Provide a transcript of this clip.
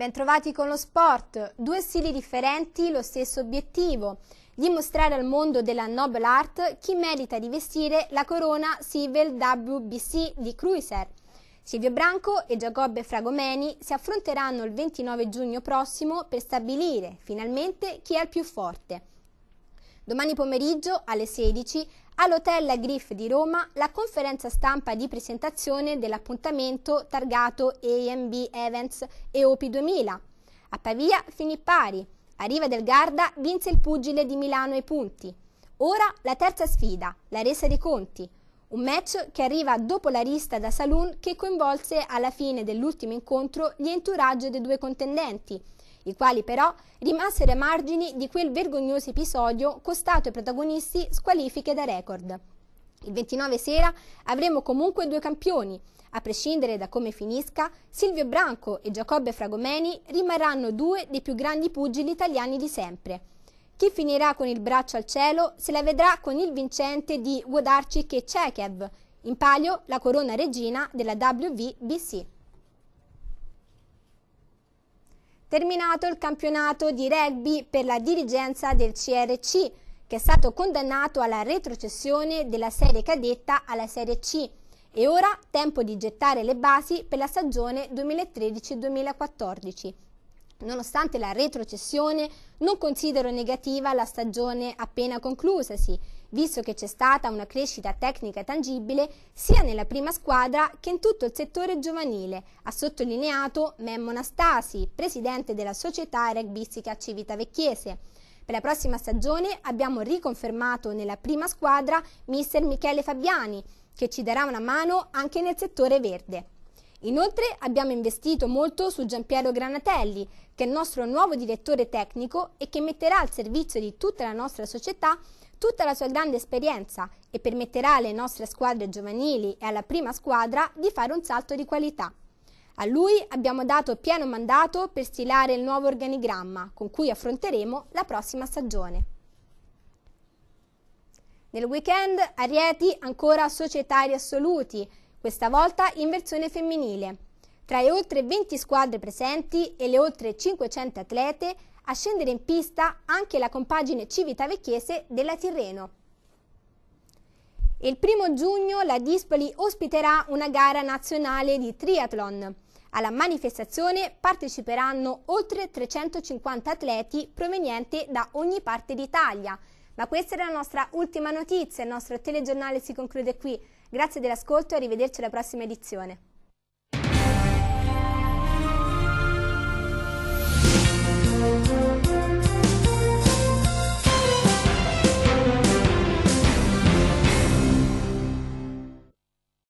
Bentrovati con lo sport, due stili differenti, lo stesso obiettivo, dimostrare al mondo della Nobel Art chi merita di vestire la corona Civil WBC di Cruiser. Silvio Branco e Giacobbe Fragomeni si affronteranno il 29 giugno prossimo per stabilire finalmente chi è il più forte. Domani pomeriggio alle 16 all'Hotel La Griff di Roma la conferenza stampa di presentazione dell'appuntamento targato AMB Events e EOP 2000. A Pavia finì pari, a Riva del Garda vinse il pugile di Milano ai punti. Ora la terza sfida, la resa dei conti. Un match che arriva dopo la rista da Saloon che coinvolse alla fine dell'ultimo incontro gli entourage dei due contendenti, i quali però rimasero ai margini di quel vergognoso episodio costato ai protagonisti squalifiche da record. Il 29 sera avremo comunque due campioni. A prescindere da come finisca, Silvio Branco e Giacobbe Fragomeni rimarranno due dei più grandi pugili italiani di sempre. Chi finirà con il braccio al cielo se la vedrà con il vincente di Wodarci e Chekev, in palio la corona regina della WVBC. Terminato il campionato di rugby per la dirigenza del CRC, che è stato condannato alla retrocessione della serie cadetta alla serie C e ora tempo di gettare le basi per la stagione 2013-2014. Nonostante la retrocessione, non considero negativa la stagione appena conclusasi, visto che c'è stata una crescita tecnica tangibile sia nella prima squadra che in tutto il settore giovanile, ha sottolineato Memmo Nastasi, presidente della società rugbistica civitavecchiese. Per la prossima stagione abbiamo riconfermato nella prima squadra mister Michele Fabiani, che ci darà una mano anche nel settore verde. Inoltre abbiamo investito molto su Giampiero Granatelli, che è il nostro nuovo direttore tecnico e che metterà al servizio di tutta la nostra società tutta la sua grande esperienza e permetterà alle nostre squadre giovanili e alla prima squadra di fare un salto di qualità. A lui abbiamo dato pieno mandato per stilare il nuovo organigramma con cui affronteremo la prossima stagione. Nel weekend Arieti ancora societari assoluti questa volta in versione femminile. Tra le oltre 20 squadre presenti e le oltre 500 atlete, a scendere in pista anche la compagine civitavecchiese della Tirreno. Il primo giugno la Dispoli ospiterà una gara nazionale di triathlon. Alla manifestazione parteciperanno oltre 350 atleti provenienti da ogni parte d'Italia, ma questa era la nostra ultima notizia, il nostro telegiornale si conclude qui. Grazie dell'ascolto e arrivederci alla prossima edizione.